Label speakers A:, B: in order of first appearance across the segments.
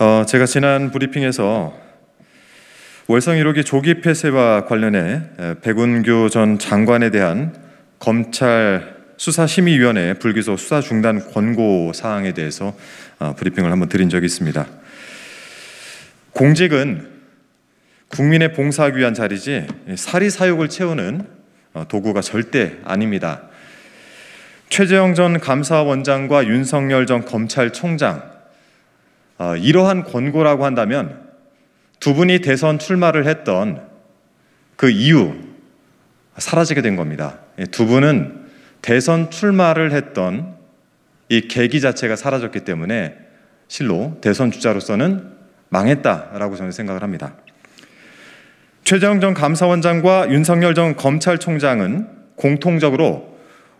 A: 어, 제가 지난 브리핑에서 월성 1호기 조기 폐쇄와 관련해 백운규 전 장관에 대한 검찰 수사심의위원회 불기소 수사 중단 권고 사항에 대해서 어, 브리핑을 한번 드린 적이 있습니다. 공직은 국민의 봉사하기 위한 자리지 사리 사욕을 채우는 어, 도구가 절대 아닙니다. 최재형 전 감사원장과 윤석열 전 검찰총장 어, 이러한 권고라고 한다면 두 분이 대선 출마를 했던 그 이유 사라지게 된 겁니다. 예, 두 분은 대선 출마를 했던 이 계기 자체가 사라졌기 때문에 실로 대선 주자로서는 망했다라고 저는 생각을 합니다. 최재형 전 감사원장과 윤석열 전 검찰총장은 공통적으로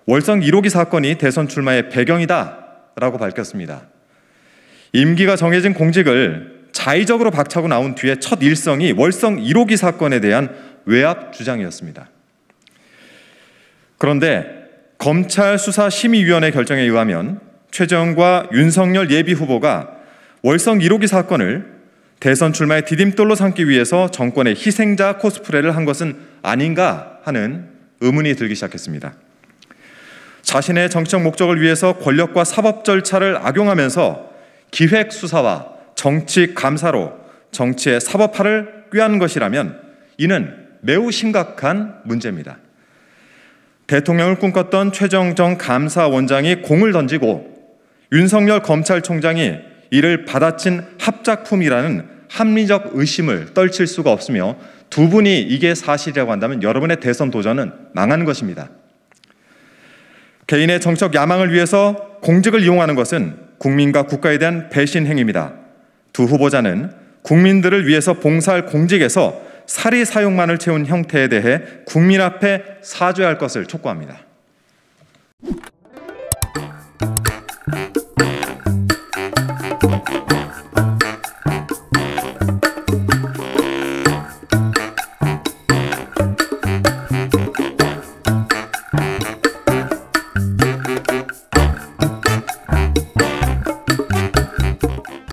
A: 월성 1호기 사건이 대선 출마의 배경이다라고 밝혔습니다. 임기가 정해진 공직을 자의적으로 박차고 나온 뒤에 첫 일성이 월성 1호기 사건에 대한 외압 주장이었습니다. 그런데 검찰 수사 심의위원회 결정에 의하면 최재과 윤석열 예비 후보가 월성 1호기 사건을 대선 출마의 디딤돌로 삼기 위해서 정권의 희생자 코스프레를 한 것은 아닌가 하는 의문이 들기 시작했습니다. 자신의 정치적 목적을 위해서 권력과 사법 절차를 악용하면서 기획 수사와 정치 감사로 정치의 사법화를 꾀한 것이라면 이는 매우 심각한 문제입니다. 대통령을 꿈꿨던 최정정 감사원장이 공을 던지고 윤석열 검찰총장이 이를 받아친 합작품이라는 합리적 의심을 떨칠 수가 없으며 두 분이 이게 사실이라고 한다면 여러분의 대선 도전은 망한 것입니다. 개인의 정적 야망을 위해서 공직을 이용하는 것은 국민과 국가에 대한 배신 행위입니다. 두 후보자는 국민들을 위해서 봉사할 공직에서 사리 사용만을 채운 형태에 대해 국민 앞에 사죄할 것을 촉구합니다.